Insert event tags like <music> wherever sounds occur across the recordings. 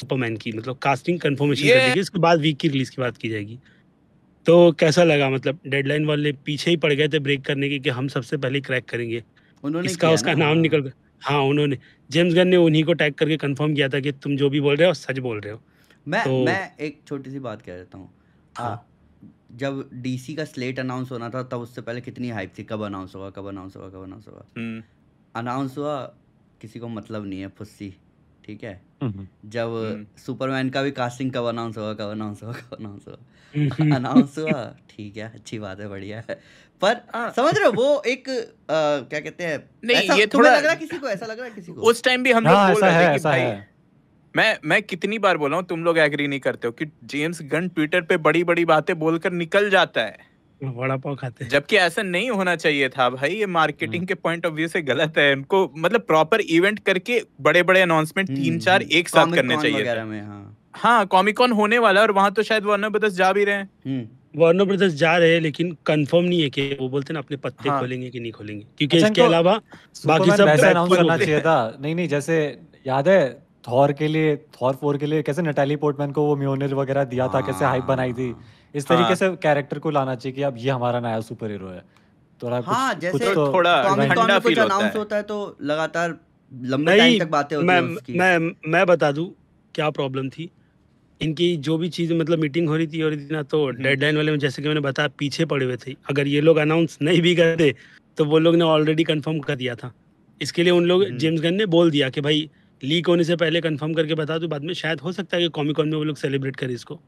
Superman की मतलब casting confirmation कर दी गई उसके बाद वीक की रिलीज की बात की जाएगी तो कैसा लगा मतलब डेडलाइन वाले पीछे ही पड़ गए थे ब्रेक करने के कि हम सबसे पहले क्रैक करेंगे उन्होंने इसका उसका ना, नाम निकल गया हाँ उन्होंने जेम्स गन ने उन्हीं को टैग करके कंफर्म किया था कि तुम जो भी बोल रहे हो सच बोल रहे हो मैं तो, मैं एक छोटी सी बात कह देता हूँ हाँ। जब डीसी का स्लेट अनाउंस होना था तब उससे पहले कितनी हाइप थी कब अनाउंस होगा कब अनाउंस होगा कब अनाउंस होगा अनाउंस हम्म। हुआ किसी को मतलब नहीं है फुस्सी ठीक है जब हम्म। सुपरमैन का भी कास्टिंग कब अनाउंस होगा कब अनाउंस होगा कब अनाउंस होगा अनाउंस हुआ ठीक है अच्छी बात है बढ़िया है पर हाँ। समझ रहे हो वो एक आ, क्या कहते हैं नहीं ये थोड़ा लग रहा किसी को ऐसा लग रहा है किसी को उस टाइम भी हम लोग हाँ, बोल रहे थे कि भाई मैं मैं कितनी बार बोला हूँ तुम लोग एग्री नहीं करते हो कि जेम्स गन ट्विटर पे बड़ी बड़ी बातें बोलकर निकल जाता है वड़ा पाव खाते हैं जबकि ऐसा नहीं होना चाहिए था भाई ये मार्केटिंग हाँ। के पॉइंट ऑफ व्यू से गलत है इनको मतलब प्रॉपर इवेंट करके बड़े बड़े अनाउंसमेंट तीन हम्म, चार एक साथ करने चाहिए हाँ, हाँ कॉमिकॉन होने वाला और वहां तो शायद वार्नर ब्रदर्स जा भी रहे हैं वार्नर हम्म। ब्रदर्स जा रहे हैं लेकिन कंफर्म नहीं है कि वो बोलते ना अपने पत्ते हाँ। खोलेंगे कि नहीं खोलेंगे क्योंकि अच्छा, इसके अलावा बाकी सब अनाउंस करना चाहिए था नहीं नहीं जैसे याद है थॉर के लिए थॉर फोर के लिए कैसे नटाली पोर्टमैन को वो म्योनर वगैरह दिया था कैसे हाइप बनाई थी इस तरीके हाँ। से कैरेक्टर को लाना चाहिए कि अब ये हमारा नया सुपर हीरो है थोड़ा हाँ, कुछ, जैसे कुछ तो, तो थोड़ा ठंडा फील होता है होता है तो लगातार लंबे टाइम तक बातें होती मैं, उसकी मैं मैं बता दूं क्या प्रॉब्लम थी इनकी जो भी चीज़ मतलब मीटिंग हो रही थी हो ना तो डेडलाइन हम्म। वाले में जैसे कि मैंने बताया पीछे पड़े हुए थे अगर ये लोग अनाउंस नहीं भी करते तो वो लोग ने ऑलरेडी कंफर्म कर दिया था इसके लिए उन लोग जेम्स हम्म। गन ने बोल दिया कि भाई लीक होने से पहले कंफर्म करके बता दो बाद में शायद हो सकता है कि कॉमिकॉन में वो लोग सेलिब्रेट करें इसको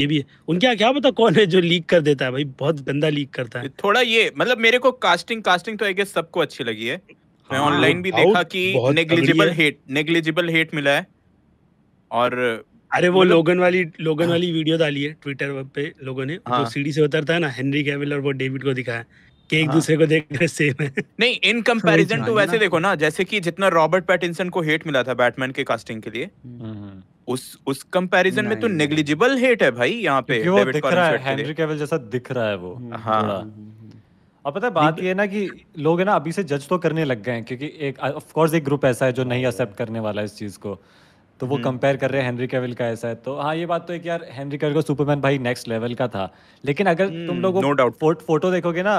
ये भी है उनके क्या पता कौन है जो लीक कर देता है भाई बहुत गंदा लीक करता है थोड़ा ये मतलब मेरे को कास्टिंग कास्टिंग तो आई गेस सबको अच्छी लगी है मैं ऑनलाइन हाँ, भी देखा कि नेग्लिजिबल हेट नेग्लिजिबल हेट मिला है और अरे वो मतलब लोगन वाली लोगन हाँ। वाली वीडियो डाली है ट्विटर पे लोगों ने हाँ। जो सीढ़ी से उतरता है ना हेनरी कैविल और वो डेविड को दिखाया कि एक हाँ। दूसरे को देख रहे सेम है नहीं इन कंपैरिजन टू वैसे देखो ना जैसे कि जितना रॉबर्ट पैटिंसन को हेट मिला था बैटमैन के कास्टिंग के लिए हम्म। उस उस कंपैरिजन में तो नेग्लिजिबल हेट है भाई यहाँ पे वो दिख रहा है हेनरी कैविल जैसा दिख रहा है वो हाँ हम्म, हम्म, अब पता है बात ये है ना कि लोग है ना अभी से जज तो करने लग गए हैं क्योंकि एक ऑफ कोर्स एक ग्रुप ऐसा है जो नहीं एक्सेप्ट करने वाला है इस चीज़ को तो वो कंपेयर कर रहे हैं हेनरी कैविल का ऐसा है तो हाँ ये बात तो है कि यार हेनरी कैविल का सुपरमैन भाई नेक्स्ट लेवल का था लेकिन अगर तुम लोग no फो, फोटो देखोगे ना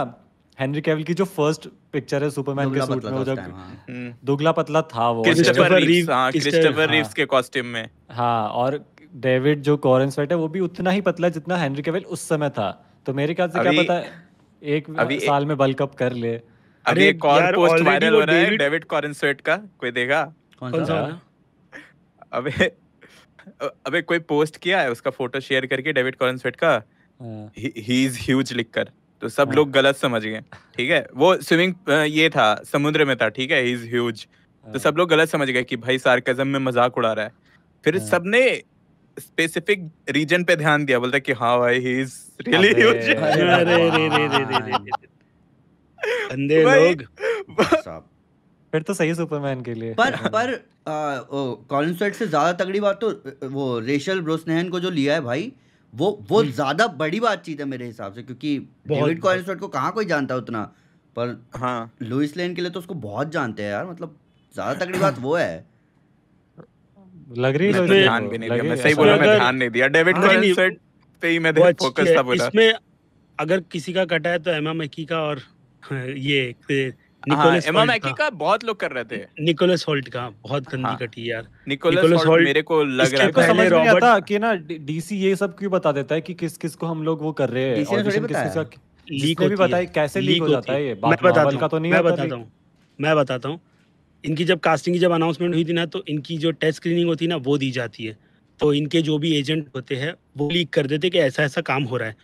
हेनरी कैविल की जो फर्स्ट पिक्चर है सुपरमैन के सूट में जब हाँ। हम्म। दुगला पतला था वो क्रिस्टोफर रीव्स हाँ, के कॉस्ट्यूम में हाँ और डेविड जो कॉरेंस वेट है वो भी उतना ही पतला जितना हेनरी कैविल उस समय था तो मेरे ख्याल से क्या पता एक साल में बल्क अप कर ले अभी एक और पोस्ट वायरल हो रहा है डेविड कॉरेंस वेट का कोई देगा कौन सा <laughs> अबे अबे कोई पोस्ट किया है उसका फोटो शेयर करके डेविड कॉरेंस वेट का ही इज ह्यूज लिखकर तो सब लोग गलत समझ गए ठीक है वो स्विमिंग ये था समुद्र में था ठीक है इज ह्यूज तो हाँ। सब लोग गलत समझ गए कि भाई सार्कजम में मजाक उड़ा रहा है फिर हाँ। सबने स्पेसिफिक रीजन पे ध्यान दिया बोलता कि हाँ भाई ही इज रियली ह्यूज बंदे लोग फिर तो सही सुपरमैन के लिए पर हाँ। पर कॉलिन से ज्यादा तगड़ी बात तो वो रेशल ब्रोसनेहन को जो लिया है भाई वो वो हम्म। ज्यादा बड़ी बातचीत है मेरे हिसाब से क्योंकि डेविड कॉलिंसवर्थ को कहाँ कोई जानता है उतना पर हाँ लुइस लेन के लिए तो उसको बहुत जानते हैं यार मतलब ज्यादा तगड़ी बात वो है लग रही है तो ध्यान भी नहीं दिया मैं सही बोला मैं ध्यान नहीं दिया डेविड हाँ, कॉलिंसवर्थ पे ही मैं फोकस था बोला इसमें अगर किसी का कटा है तो एमा मैकी का और <laughs> ये निकोलस हाँ, का बहुत लोग कर रहे थे निकोलस होल्ट का बहुत गंदी हाँ, कटी यार निकोलस, निकोलस होल्ट, मेरे को लग रहा है पहले आता कि ना डीसी ये सब क्यों बता देता है कि किस किस को हम लोग वो कर रहे हैं किस किस का लीक कैसे लीक हो जाता है ये मैं बताता तो नहीं मैं बताता हूं मैं बताता हूं इनकी जब कास्टिंग की जब अनाउंसमेंट हुई थी ना तो इनकी जो टेस्ट स्क्रीनिंग होती है ना वो दी जाती है तो इनके जो भी एजेंट होते हैं वो लीक कर देते कि ऐसा ऐसा काम हो रहा है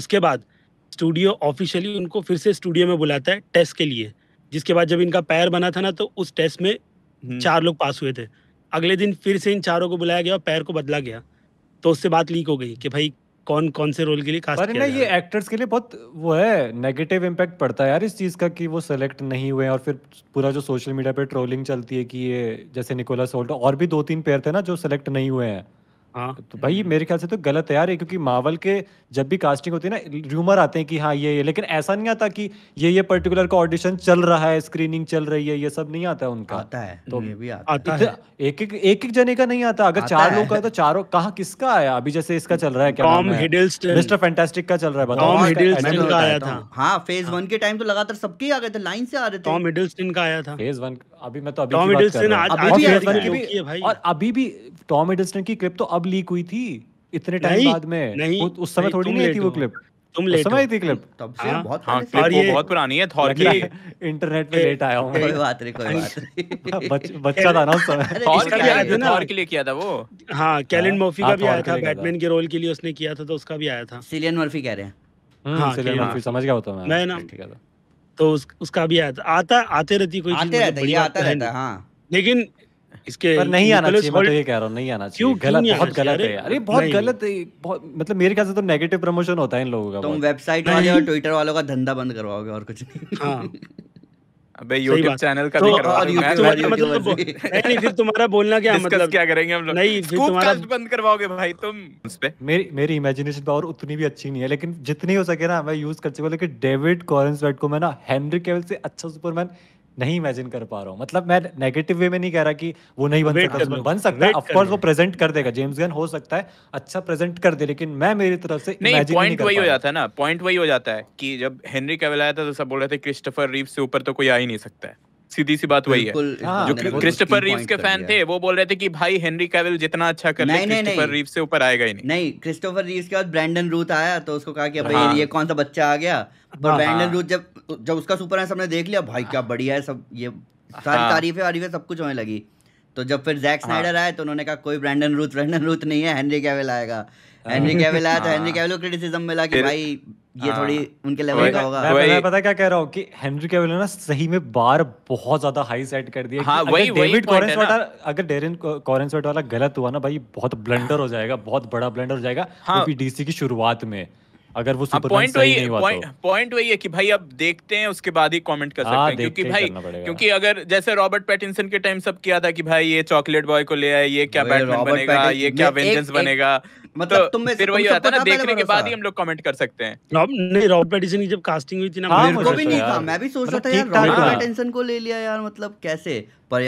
उसके बाद स्टूडियो ऑफिशियली उनको फिर से स्टूडियो में बुलाता है टेस्ट के लिए जिसके बाद जब इनका पैर बना था ना तो उस टेस्ट में हम्म। चार लोग पास हुए थे अगले दिन फिर से इन चारों को बुलाया गया और पैर को बदला गया तो उससे बात लीक हो गई कि भाई कौन कौन से रोल के लिए कास्ट किया ना ये एक्टर्स के लिए बहुत वो है नेगेटिव इम्पैक्ट पड़ता है यार इस चीज़ का कि वो सेलेक्ट नहीं हुए और फिर पूरा जो सोशल मीडिया पे ट्रोलिंग चलती है कि ये जैसे निकोला सोल्ट और भी दो तीन पेयर थे ना जो सेलेक्ट नहीं हुए हैं हाँ तो भाई मेरे ख्याल से तो गलत है यार क्योंकि मावल के जब भी कास्टिंग होती है ना र्यूमर आते हैं कि हाँ ये ये लेकिन ऐसा नहीं आता कि ये ये पर्टिकुलर का ऑडिशन चल रहा है स्क्रीनिंग चल रही है ये सब नहीं आता है उनका आता है तो ये भी आता, आता है एक एक एक एक जने का नहीं आता अगर चार लोग का तो चारों कहा किसका आया अभी जैसे इसका चल रहा है क्या टॉम हिडलस्टन मिस्टर फैंटास्टिक का चल रहा है टॉम हिडलस्टन का आया था हां फेज 1 के टाइम तो लगातार सबके आ गए थे लाइन से आ रहे थे टॉम हिडलस्टन का आया था फेज 1 अभी मैं तो अभी की बात कर रहा हूं। अभी भी भाई और अभी भी टॉम हिडलस्टन की क्लिप तो अब लीक हुई थी इतने टाइम बाद में नहीं उस समय थोड़ी नहीं थी वो क्लिप तुम लेट समय थी क्लिप तब से हाँ, बहुत हाँ, क्लिप वो बहुत पुरानी है थॉर की इंटरनेट पे लेट आया हूँ कोई बात नहीं कोई बात नहीं <laughs> बच्चा था ना उस समय थॉर के लिए थॉर के लिए किया था वो हाँ कैलिन हाँ, मर्फी का हाँ, भी आया था बैटमैन के रोल के लिए उसने किया था तो उसका भी आया था सिलियन मर्फी कह रहे हैं हम्म, हाँ सिलियन मर्फी समझ गया होता तो मैं मैं ना ठीक है तो उस, उसका भी आता आता आते रहती कोई आते मतलब रहता है आता तो रहता है हाँ लेकिन इसके पर नहीं आना चाहिए मैं तो ये कह रहा हूँ नहीं आना चाहिए गलत बहुत गलत है अरे बहुत गलत है बहुत मतलब मेरे ख्याल से तो नेगेटिव प्रमोशन होता है इन लोगों का तुम वेबसाइट वाले और ट्विटर वालों का धंधा बंद करवाओगे और कुछ नहीं हाँ। <laughs> अबे YouTube चैनल का तो भी करवा दूं मैं तुम्हारा मतलब तो नहीं फिर तुम्हारा बोलना क्या मतलब क्या करेंगे हम लोग नहीं फिर तुम्हारा बंद करवाओगे भाई तुम उस पे मेरी मेरी इमेजिनेशन पावर उतनी भी अच्छी नहीं है लेकिन जितनी हो सके ना मैं यूज कर सकूं लेकिन डेविड कॉरेंस वेट को मैं ना हेनरी केवल से अच्छा सुपरमैन नहीं इमेजिन कर पा रहा हूँ मतलब मैं नेगेटिव वे में नहीं कह रहा कि वो नहीं बन सकता बन सकता है ऑफकोर्स वो प्रेजेंट कर देगा जेम्स गन हो सकता है अच्छा प्रेजेंट कर दे लेकिन मैं मेरी तरफ से नहीं पॉइंट वही हो जाता है ना पॉइंट वही हो जाता है कि जब हेनरी कैवल आया था तो सब बोल रहे थे क्रिस्टोफर रीव से ऊपर तो कोई आ ही नहीं सकता है सीधी सी बात वही है हाँ, जो क्रिस्टोफर रीव्स के फैन थे वो बोल रहे थे कि भाई हेनरी कैविल जितना अच्छा कर क्रिस्टोफर रीव्स से ऊपर आएगा ही नहीं नहीं क्रिस्टोफर रीव्स के बाद ब्रैंडन रूथ आया तो उसको कहा कि भाई हाँ। ये कौन सा बच्चा आ गया पर ब्रैंडन हाँ, रूथ जब जब उसका सुपर है सबने देख लिया भाई क्या बढ़िया है सब ये सारी तारीफें वारीफें सब कुछ होने लगी तो जब फिर जैक स्नाइडर आए तो उन्होंने कहा कोई ब्रैंडन रूथ ब्रैंडन रूथ नहीं है हेनरी कैविल आएगा हेनरी कैविल आया तो हेनरी कैविल को क्रिटिसिज्म मिला कि भाई ये हाँ। थोड़ी उनके लेवल का होगा मैं, मैं पता क्या कह रहा हूँ कि हेनरी कैविल ने ना सही में बार बहुत ज्यादा हाई सेट कर दिया हाँ, वही डेविड कॉरेंस वाला अगर डेरिन कॉरेंस वाला गलत हुआ ना भाई बहुत ब्लंडर हो जाएगा बहुत बड़ा ब्लंडर हो जाएगा डीसी हाँ। की शुरुआत में अगर वो हाँ, पॉइंट वही पॉइंट तो। वही है कि भाई अब देखते हैं उसके बाद ही कमेंट कर हाँ, सकते हैं क्योंकि भाई क्योंकि अगर जैसे रॉबर्ट पैटिंसन के टाइम सब किया था कि भाई ये चॉकलेट बॉय को ले आए ये क्या बैटमैन बनेगा ये क्या वेंजेंस बनेगा मतलब तो तुम में फिर वही आता ना देखने के बाद ही हम लोग कमेंट कर सकते हैं हाँ, नहीं रॉबर्ट पैटिंसन की जब कास्टिंग हुई थी ना तो मैं भी सोच मतलब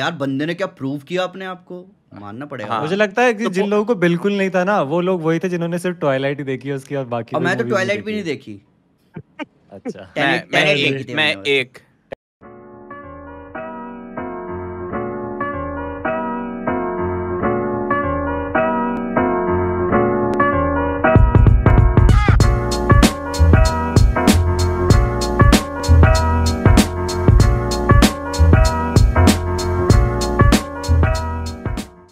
रहा था यार हाँ। मानना पड़ेगा हाँ। मुझे लगता है कि तो जिन लोगों को बिल्कुल नहीं था ना वो लोग वही थे जिन्होंने सिर्फ ट्वाइलाइट ही देखी उसकी और बाकी मैं तो ट्वाइलाइट भी नहीं देखी अच्छा मैं मैं एक